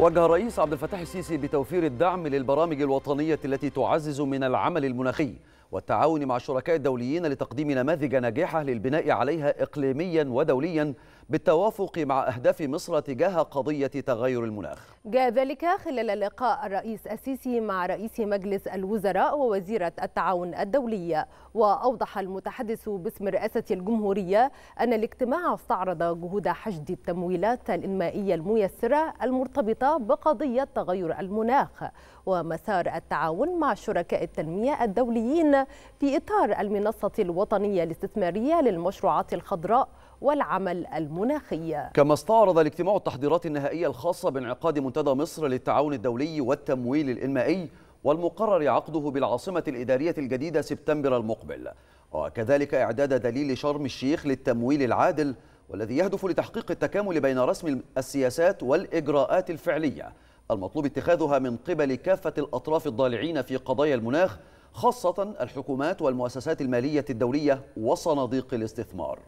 وجه الرئيس عبد الفتاح السيسي بتوفير الدعم للبرامج الوطنية التي تعزز من العمل المناخي والتعاون مع الشركاء الدوليين لتقديم نماذج ناجحة للبناء عليها إقليميا ودوليا بالتوافق مع أهداف مصر تجاه قضية تغير المناخ جاء ذلك خلال لقاء الرئيس السيسي مع رئيس مجلس الوزراء ووزيرة التعاون الدولية وأوضح المتحدث باسم رئاسة الجمهورية أن الاجتماع استعرض جهود حشد التمويلات الإنمائية الميسرة المرتبطة بقضية تغير المناخ ومسار التعاون مع شركاء التنمية الدوليين في إطار المنصة الوطنية الاستثمارية للمشروعات الخضراء والعمل المناخي كما استعرض الاجتماع التحضيرات النهائية الخاصة بانعقاد منتدى مصر للتعاون الدولي والتمويل الإنمائي والمقرر عقده بالعاصمة الإدارية الجديدة سبتمبر المقبل وكذلك إعداد دليل شرم الشيخ للتمويل العادل والذي يهدف لتحقيق التكامل بين رسم السياسات والإجراءات الفعلية المطلوب اتخاذها من قبل كافة الأطراف الضالعين في قضايا المناخ خاصة الحكومات والمؤسسات المالية الدولية وصناديق الاستثمار